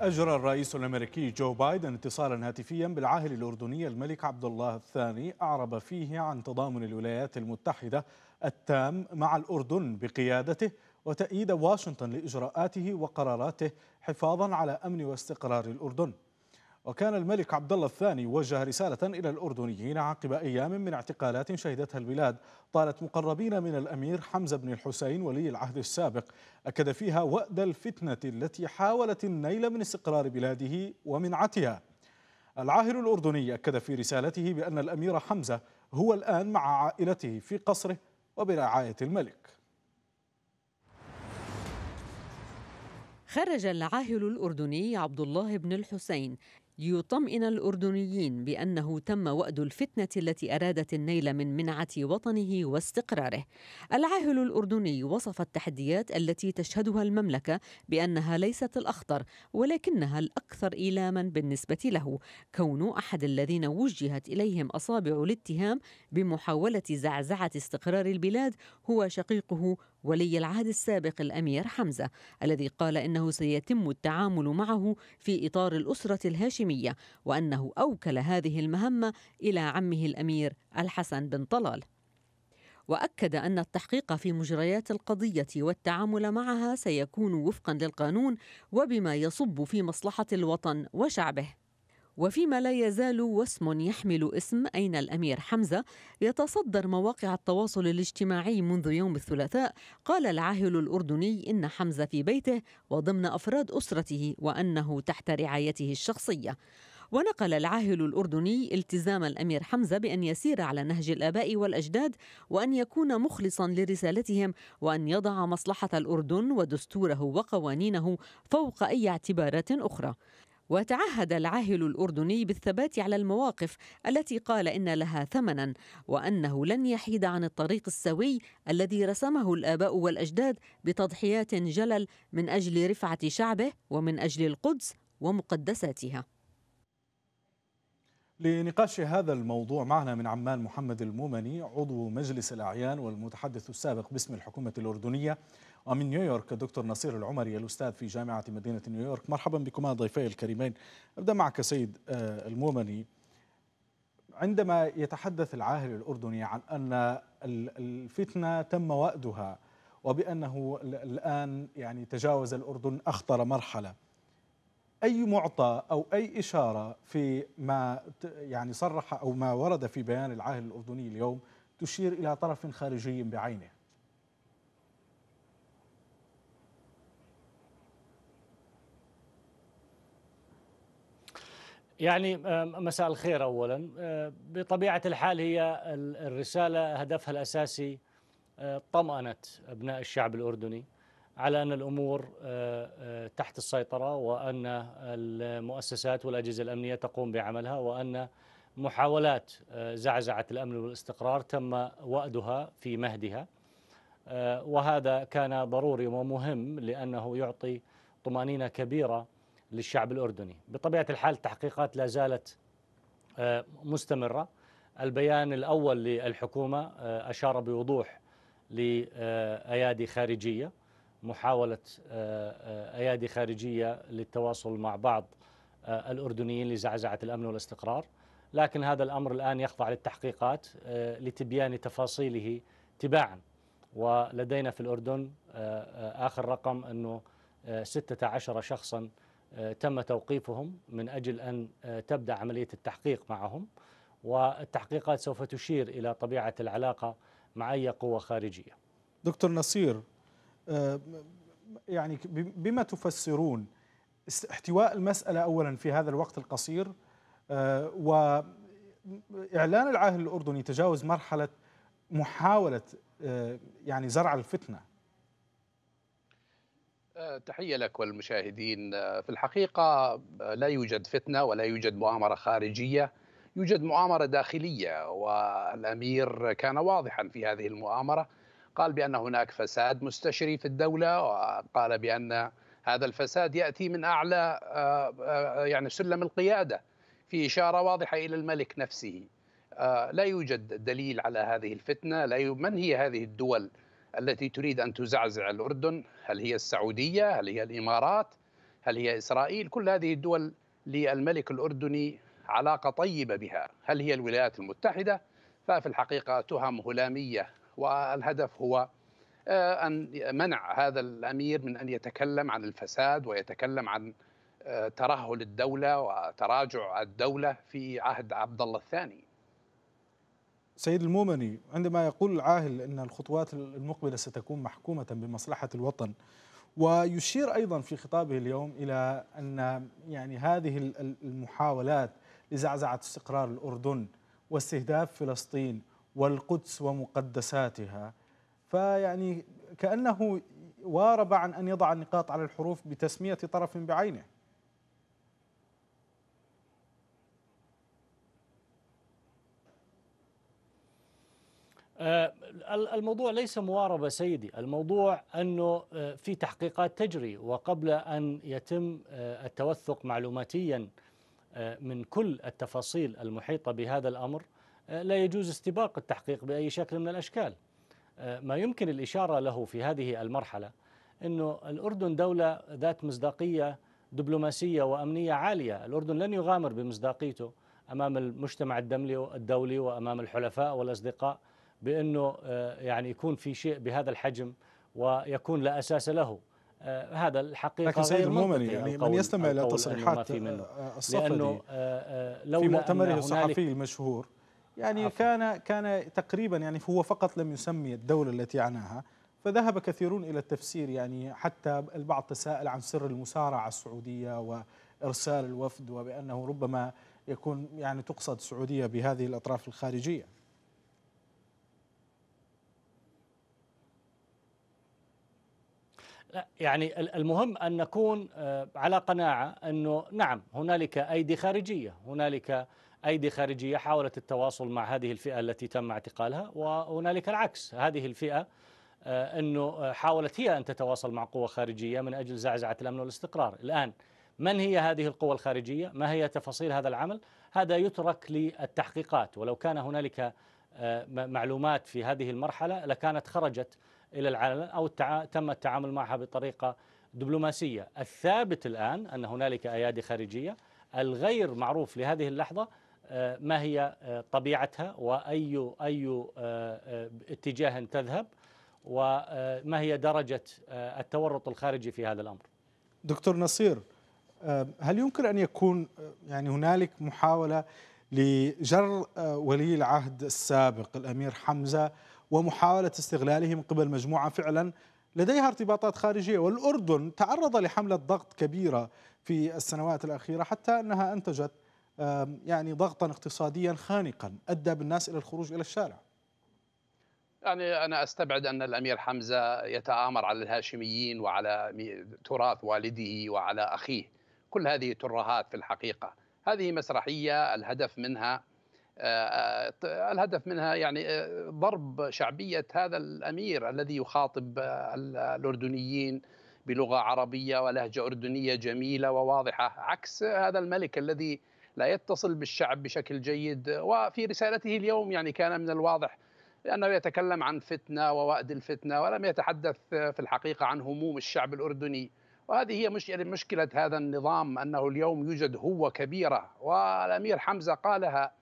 أجرى الرئيس الأمريكي جو بايدن اتصالا هاتفيا بالعاهل الأردني الملك عبد الله الثاني أعرب فيه عن تضامن الولايات المتحدة التام مع الأردن بقيادته وتأييد واشنطن لإجراءاته وقراراته حفاظا على أمن واستقرار الأردن وكان الملك عبد الله الثاني وجه رسالة إلى الأردنيين عقب أيام من اعتقالات شهدتها البلاد طالت مقربين من الأمير حمزة بن الحسين ولي العهد السابق أكد فيها وأد الفتنة التي حاولت النيل من استقرار بلاده ومنعتها العاهل الأردني أكد في رسالته بأن الأمير حمزة هو الآن مع عائلته في قصره وبرعاية الملك خرج العاهل الأردني عبد الله بن الحسين ليطمئن الأردنيين بأنه تم وأد الفتنة التي أرادت النيل من منعة وطنه واستقراره. العاهل الأردني وصف التحديات التي تشهدها المملكة بأنها ليست الأخطر ولكنها الأكثر إيلاما بالنسبة له، كون أحد الذين وجهت إليهم أصابع الاتهام بمحاولة زعزعة استقرار البلاد هو شقيقه ولي العهد السابق الأمير حمزة، الذي قال إنه سيتم التعامل معه في إطار الأسرة الهاشمية الهاشمية وأنه أوكل هذه المهمة إلى عمه الأمير الحسن بن طلال واكد ان التحقيق في مجريات القضيه والتعامل معها سيكون وفقا للقانون وبما يصب في مصلحه الوطن وشعبه وفيما لا يزال وسم يحمل اسم أين الأمير حمزة يتصدر مواقع التواصل الاجتماعي منذ يوم الثلاثاء قال العاهل الأردني إن حمزة في بيته وضمن أفراد أسرته وأنه تحت رعايته الشخصية ونقل العاهل الأردني التزام الأمير حمزة بأن يسير على نهج الآباء والأجداد وأن يكون مخلصا لرسالتهم وأن يضع مصلحة الأردن ودستوره وقوانينه فوق أي اعتبارات أخرى وتعهد العاهل الاردني بالثبات على المواقف التي قال ان لها ثمنا وانه لن يحيد عن الطريق السوي الذي رسمه الاباء والاجداد بتضحيات جلل من اجل رفعه شعبه ومن اجل القدس ومقدساتها. لنقاش هذا الموضوع معنا من عمان محمد المومني عضو مجلس الاعيان والمتحدث السابق باسم الحكومه الاردنيه ومن نيويورك الدكتور نصير العمري الأستاذ في جامعة مدينة نيويورك مرحبا بكما ضيفي الكريمين أبدأ معك سيد آه، المومني عندما يتحدث العاهل الأردني عن أن الفتنة تم وأدها وبأنه الآن يعني تجاوز الأردن أخطر مرحلة أي معطى أو أي إشارة في ما يعني صرح أو ما ورد في بيان العاهل الأردني اليوم تشير إلى طرف خارجي بعينه يعني آه، مساء الخير اولا آه، بطبيعه الحال هي الرساله هدفها الاساسي آه، طمأنة ابناء الشعب الاردني على ان الامور تحت السيطره وان المؤسسات والاجهزه الامنيه تقوم بعملها وان محاولات زعزعه الامن والاستقرار تم وأدها في مهدها وهذا كان ضروري ومهم لانه يعطي طمانينه كبيره للشعب الأردني بطبيعة الحال التحقيقات لا زالت آه، مستمرة البيان الأول للحكومة آه، أشار بوضوح لأيادي خارجية محاولة آه، أيادي خارجية للتواصل مع بعض الأردنيين لزعزعة الأمن والاستقرار لكن هذا الأمر الآن يخضع للتحقيقات لتبيان تفاصيله تباعا ولدينا في الأردن آخر رقم أنه 16 شخصا آه، تم توقيفهم من أجل أن آه، تبدأ عملية التحقيق معهم والتحقيقات سوف تشير إلى طبيعة العلاقة مع أي قوة خارجية دكتور نصير آه، يعني بما تفسرون احتواء المسألة أولا في هذا الوقت القصير وإعلان العاهل الأردني تجاوز مرحلة محاولة يعني زرع الفتنة آه، تحية لك والمشاهدين آه، في الحقيقة آه، لا يوجد فتنة ولا يوجد مؤامرة خارجية يوجد مؤامرة داخلية والأمير كان واضحا في هذه المؤامرة قال بأن هناك فساد مستشري في الدولة وقال بأن هذا الفساد يأتي من أعلى يعني سلم القيادة في إشارة واضحة إلى الملك نفسه لا يوجد دليل على هذه الفتنة لا من هي هذه الدول التي تريد ان تزعزع الاردن، هل هي السعوديه؟ هل هي الامارات؟ هل هي اسرائيل؟ كل هذه الدول للملك الاردني علاقه طيبه بها، هل هي الولايات المتحده؟ ففي الحقيقه تهم هلاميه والهدف هو آه، ان منع هذا الامير من ان يتكلم عن الفساد ويتكلم عن آه، ترهل الدوله وتراجع الدوله في عهد عبد الله الثاني. سيد المومني عندما يقول العاهل أن الخطوات المقبلة ستكون محكومة بمصلحة الوطن ويشير أيضا في خطابه اليوم إلى أن يعني هذه المحاولات لزعزعة استقرار الأردن واستهداف فلسطين والقدس ومقدساتها فيعني كأنه وارب عن أن يضع النقاط على الحروف بتسمية طرف بعينه آه، الموضوع ليس مواربة سيدي الموضوع أنه آه، في تحقيقات تجري وقبل أن يتم آه، التوثق معلوماتيا من كل التفاصيل المحيطة بهذا الأمر لا يجوز استباق التحقيق بأي شكل من الأشكال ما يمكن الإشارة له في هذه المرحلة أنه الأردن دولة ذات مصداقية دبلوماسية وأمنية عالية الأردن لن يغامر بمصداقيته أمام المجتمع الدولي وأمام الحلفاء والأصدقاء بأنه آه، يعني يكون في شيء بهذا الحجم ويكون لا أساس له آه، هذا الحقيقه لكن سيد المؤمني يعني من يستمع الى تصريحات آه، الصفدي لانه لو في مؤتمره الصحفي المشهور يعني عفو. كان كان تقريبا يعني هو فقط لم يسمي الدوله التي عناها فذهب كثيرون الى التفسير يعني حتى البعض تساءل عن سر المسارعه السعوديه وارسال الوفد وبانه ربما يكون يعني تقصد السعوديه بهذه الاطراف الخارجيه يعني المهم أن نكون آه، على قناعة أنه نعم هنالك أيدي خارجية هنالك أيدي خارجية حاولت التواصل مع هذه الفئة التي تم اعتقالها وهنالك العكس هذه الفئة آه، أنه آه، حاولت هي أن تتواصل مع قوى خارجية من أجل زعزعة الأمن والاستقرار الآن من هي هذه القوى الخارجية ما هي تفاصيل هذا العمل هذا يترك للتحقيقات ولو كان هنالك معلومات في هذه المرحلة لكانت خرجت الى العلن او تم التعامل معها بطريقه دبلوماسيه، الثابت الان ان هنالك ايادي خارجيه الغير معروف لهذه اللحظه آه، ما هي آه، طبيعتها واي اي آه، اتجاه تذهب وما هي درجه التورط الخارجي في هذا الامر. دكتور نصير هل يمكن ان يكون يعني هنالك محاوله لجر آه، ولي العهد السابق الامير حمزه ومحاوله استغلاله من قبل مجموعه فعلا لديها ارتباطات خارجيه والاردن تعرض لحمله ضغط كبيره في السنوات الاخيره حتى انها انتجت يعني ضغطا اقتصاديا خانقا ادى بالناس الى الخروج الى الشارع. يعني انا استبعد ان الامير حمزه يتآمر على الهاشميين وعلى تراث والده وعلى اخيه، كل هذه ترهات في الحقيقه. هذه مسرحيه الهدف منها آه، آه، الهدف منها يعني آه، ضرب شعبيه هذا الامير الذي يخاطب الاردنيين بلغه عربيه ولهجه اردنيه جميله وواضحه عكس هذا الملك الذي لا يتصل بالشعب بشكل جيد وفي رسالته اليوم يعني كان من الواضح لأنه يتكلم عن فتنة ووأد الفتنة ولم يتحدث في الحقيقة عن هموم الشعب الأردني وهذه هي يعني مشكلة هذا النظام أنه اليوم يوجد هو كبيرة والأمير حمزة قالها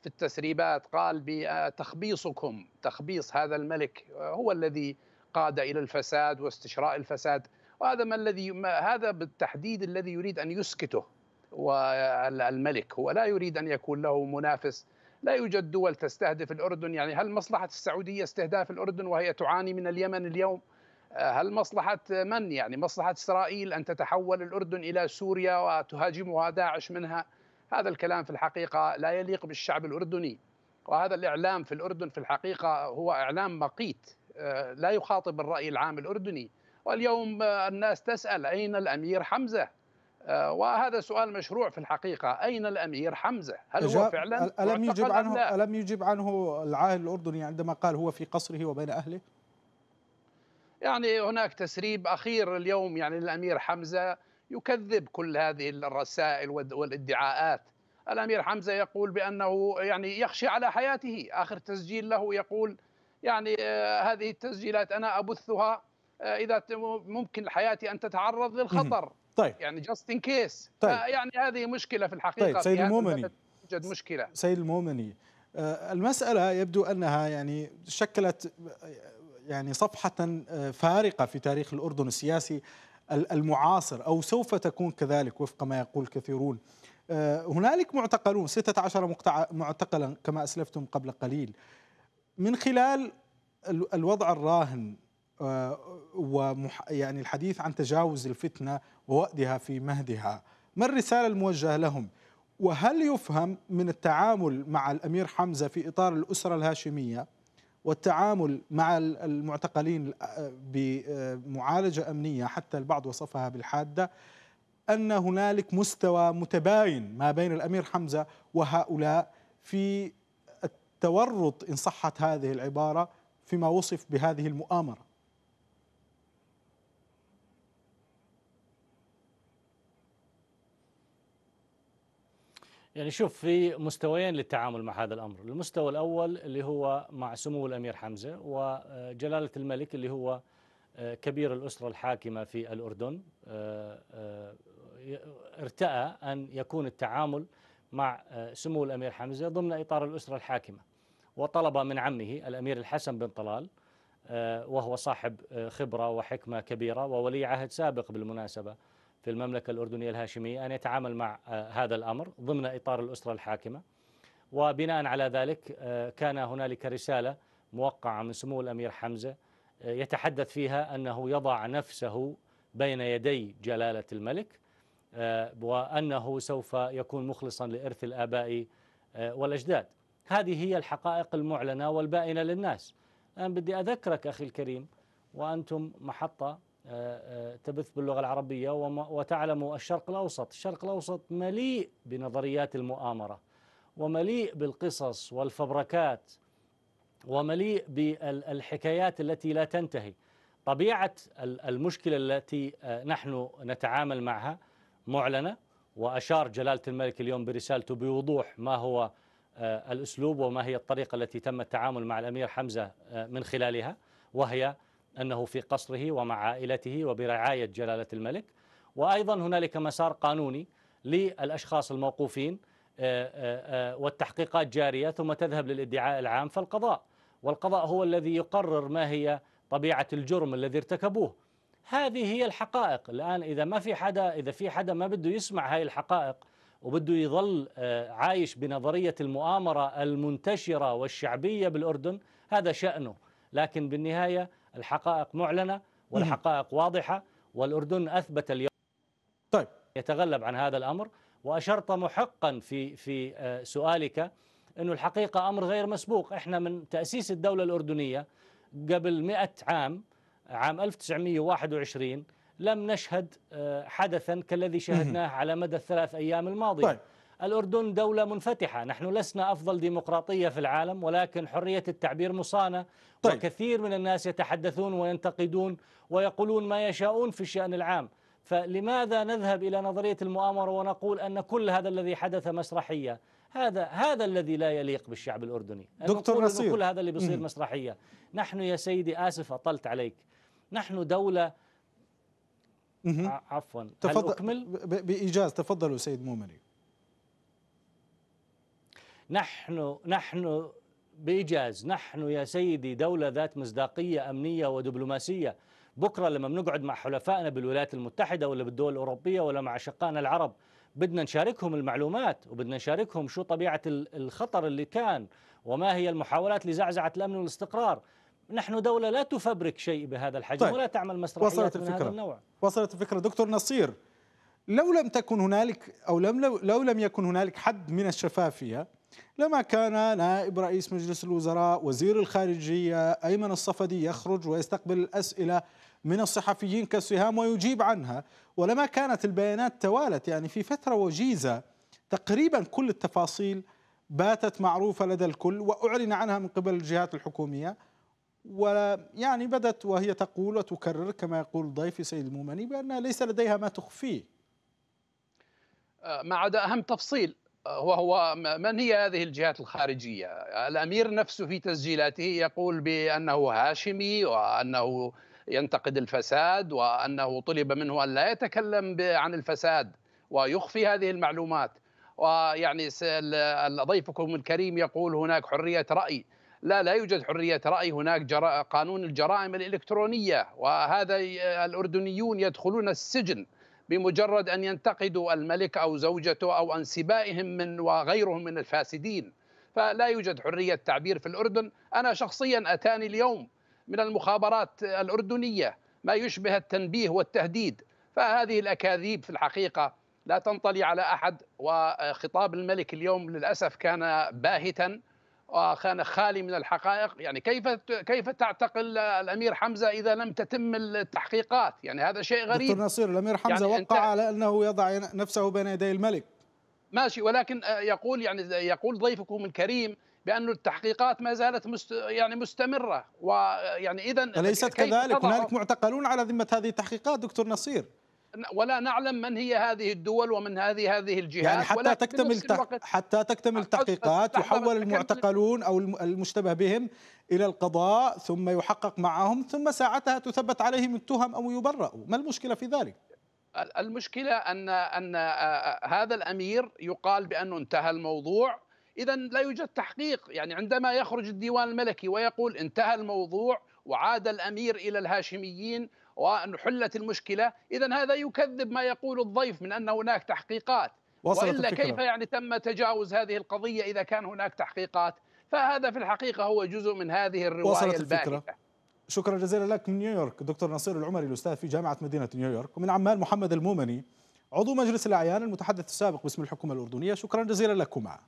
في التسريبات قال بتخبيصكم آه، تخبيص هذا الملك آه، هو الذي قاد إلى الفساد واستشراء الفساد وهذا ما الذي ما هذا بالتحديد الذي يريد أن يسكته والملك آه، هو لا يريد أن يكون له منافس لا يوجد دول تستهدف الأردن يعني هل مصلحة السعودية استهداف الأردن وهي تعاني من اليمن اليوم؟ هل مصلحة من يعني مصلحة إسرائيل أن تتحول الأردن إلى سوريا وتهاجمها داعش منها هذا الكلام في الحقيقة لا يليق بالشعب الأردني وهذا الإعلام في الأردن في الحقيقة هو إعلام مقيت آه، لا يخاطب الرأي العام الأردني واليوم آه، الناس تسأل أين الأمير حمزة آه، وهذا سؤال مشروع في الحقيقة أين الأمير حمزة هل هو فعلا ألم يجب عنه ألم يجب عنه العاهل الأردني عندما قال هو في قصره وبين أهله يعني هناك تسريب أخير اليوم يعني الأمير حمزة يكذب كل هذه الرسائل والادعاءات الأمير حمزة يقول بأنه يعني يخشي على حياته آخر تسجيل له يقول يعني آه، هذه التسجيلات أنا أبثها آه، إذا ممكن حياتي أن تتعرض للخطر طيب يعني جاست ان كيس طيب آه، يعني هذه مشكله في الحقيقه طيب سيد المؤمني يوجد مشكله سيد المؤمني المساله يبدو انها يعني شكلت يعني صفحة آه، فارقة في تاريخ الأردن السياسي المعاصر أو سوف تكون كذلك وفق ما يقول كثيرون آه، هنالك معتقلون 16 معتقلا كما أسلفتم قبل قليل من خلال الوضع الراهن آه، و يعني الحديث عن تجاوز الفتنة ووأدها في مهدها ما الرسالة الموجهة لهم وهل يفهم من التعامل مع الأمير حمزة في إطار الأسرة الهاشمية والتعامل مع المعتقلين آه، بمعالجه امنيه حتى البعض وصفها بالحاده ان هنالك مستوى متباين ما بين الامير حمزه وهؤلاء في التورط ان صحت هذه العباره فيما وصف بهذه المؤامره يعني شوف في مستويين للتعامل مع هذا الامر، المستوى الاول اللي هو مع سمو الامير حمزه وجلاله الملك اللي هو آه، كبير الاسره الحاكمه في الاردن آه، آه، ارتأى ان يكون التعامل مع سمو الامير حمزه ضمن اطار الاسره الحاكمه وطلب من عمه الامير الحسن بن طلال وهو صاحب خبره وحكمه كبيره وولي عهد سابق بالمناسبه في المملكة الأردنية الهاشمية أن يتعامل مع آه، هذا الأمر ضمن إطار الأسرة الحاكمة وبناء على ذلك آه، كان هنالك رسالة موقعة من سمو الأمير حمزة آه، يتحدث فيها أنه يضع نفسه بين يدي جلالة الملك وأنه سوف يكون مخلصا لإرث الآباء والأجداد هذه هي الحقائق المعلنة والبائنة للناس الآن بدي أذكرك أخي الكريم وأنتم محطة آه، آه، تبث باللغة العربية وتعلم الشرق الأوسط الشرق الأوسط مليء بنظريات المؤامرة ومليء بالقصص والفبركات ومليء بالحكايات التي لا تنتهي طبيعة المشكلة التي آه، نحن نتعامل معها معلنة وأشار جلالة الملك اليوم برسالته بوضوح ما هو الأسلوب وما هي الطريقة التي تم التعامل مع الأمير حمزة من خلالها وهي أنه في قصره ومع عائلته وبرعاية جلالة الملك وأيضا هنالك مسار قانوني للأشخاص الموقوفين آه، آه، آه، والتحقيقات جارية ثم تذهب للادعاء العام فالقضاء والقضاء هو الذي يقرر ما هي طبيعة الجرم الذي ارتكبوه هذه هي الحقائق الآن إذا ما في حدا إذا في حدا ما بده يسمع هاي الحقائق وبده يظل عايش بنظرية المؤامرة المنتشرة والشعبية بالأردن هذا شأنه لكن بالنهاية الحقائق معلنة والحقائق واضحة والأردن أثبت اليوم طيب يتغلب عن هذا الأمر وأشرت محقا في في آه، سؤالك أنه الحقيقة أمر غير مسبوق إحنا من تأسيس الدولة الأردنية قبل مئة عام عام 1921 لم نشهد آه، حدثا كالذي شهدناه على مدى الثلاث أيام الماضية طيب. الأردن دولة منفتحة نحن لسنا أفضل ديمقراطية في العالم ولكن حرية التعبير مصانة طيب. وكثير من الناس يتحدثون وينتقدون ويقولون ما يشاءون في الشأن العام فلماذا نذهب إلى نظرية المؤامرة ونقول أن كل هذا الذي حدث مسرحية هذا هذا الذي لا يليق بالشعب الأردني دكتور نصير كل هذا اللي بيصير مسرحية نحن يا سيدي آسف أطلت عليك نحن دولة عفوا تفضل هل أكمل؟ بإيجاز تفضلوا سيد مومني نحن نحن بإيجاز نحن يا سيدي دولة ذات مصداقية أمنية ودبلوماسية بكرة لما بنقعد مع حلفائنا بالولايات المتحدة ولا بالدول الأوروبية ولا مع أشقائنا العرب بدنا نشاركهم المعلومات وبدنا نشاركهم شو طبيعة الخطر اللي كان وما هي المحاولات لزعزعة الأمن والاستقرار نحن دولة لا تفبرك شيء بهذا الحجم طيب. ولا تعمل مسرحيات وصلت الفكرة. من هذا النوع وصلت الفكرة دكتور نصير لو لم تكن هنالك أو لم لو, لو لم يكن هنالك حد من الشفافية لما كان نائب رئيس مجلس الوزراء وزير الخارجية أيمن الصفدي يخرج ويستقبل الأسئلة من الصحفيين كالسهام ويجيب عنها ولما كانت البيانات توالت يعني في فترة وجيزة تقريبا كل التفاصيل باتت معروفة لدى الكل وأعلن عنها من قبل الجهات الحكومية ويعني بدت وهي تقول وتكرر كما يقول ضيفي سيد المومني بأن ليس لديها ما تخفيه آه، ما عدا أهم تفصيل وهو من هي هذه الجهات الخارجيه؟ الامير نفسه في تسجيلاته يقول بانه هاشمي وانه ينتقد الفساد وانه طلب منه ان لا يتكلم عن الفساد ويخفي هذه المعلومات ويعني ضيفكم الكريم يقول هناك حريه راي لا لا يوجد حريه راي هناك جرا... قانون الجرائم الالكترونيه وهذا الاردنيون يدخلون السجن بمجرد أن ينتقدوا الملك أو زوجته أو أنسبائهم من وغيرهم من الفاسدين فلا يوجد حرية تعبير في الأردن أنا شخصيا أتاني اليوم من المخابرات الأردنية ما يشبه التنبيه والتهديد فهذه الأكاذيب في الحقيقة لا تنطلي على أحد وخطاب الملك اليوم للأسف كان باهتا وكان خالي من الحقائق يعني كيف كيف تعتقل الامير حمزه اذا لم تتم التحقيقات يعني هذا شيء غريب دكتور نصير الامير حمزه يعني وقع على انه يضع نفسه بين يدي الملك ماشي ولكن آه، يقول يعني يقول ضيفكم الكريم بأن التحقيقات ما زالت مست يعني مستمرة ويعني إذا أليست كذلك هنالك معتقلون على ذمة هذه التحقيقات دكتور نصير ولا نعلم من هي هذه الدول ومن هذه هذه الجهات يعني حتى تكتمل حتى تكتمل التحقيقات يحول المعتقلون او المشتبه بهم الى القضاء ثم يحقق معهم ثم ساعتها تثبت عليهم التهم او يبرأوا ما المشكله في ذلك المشكله ان ان هذا الامير يقال بانه انتهى الموضوع اذا لا يوجد تحقيق يعني عندما يخرج الديوان الملكي ويقول انتهى الموضوع وعاد الامير الى الهاشميين وأن حلت المشكلة إذا هذا يكذب ما يقول الضيف من أن هناك تحقيقات وإلا الفكرة. كيف يعني تم تجاوز هذه القضية إذا كان هناك تحقيقات فهذا في الحقيقة هو جزء من هذه الرواية وصلت الفكرة. شكرا جزيلا لك من نيويورك دكتور نصير العمري الأستاذ في جامعة مدينة نيويورك ومن عمان محمد المومني عضو مجلس الأعيان المتحدث السابق باسم الحكومة الأردنية شكرا جزيلا لكما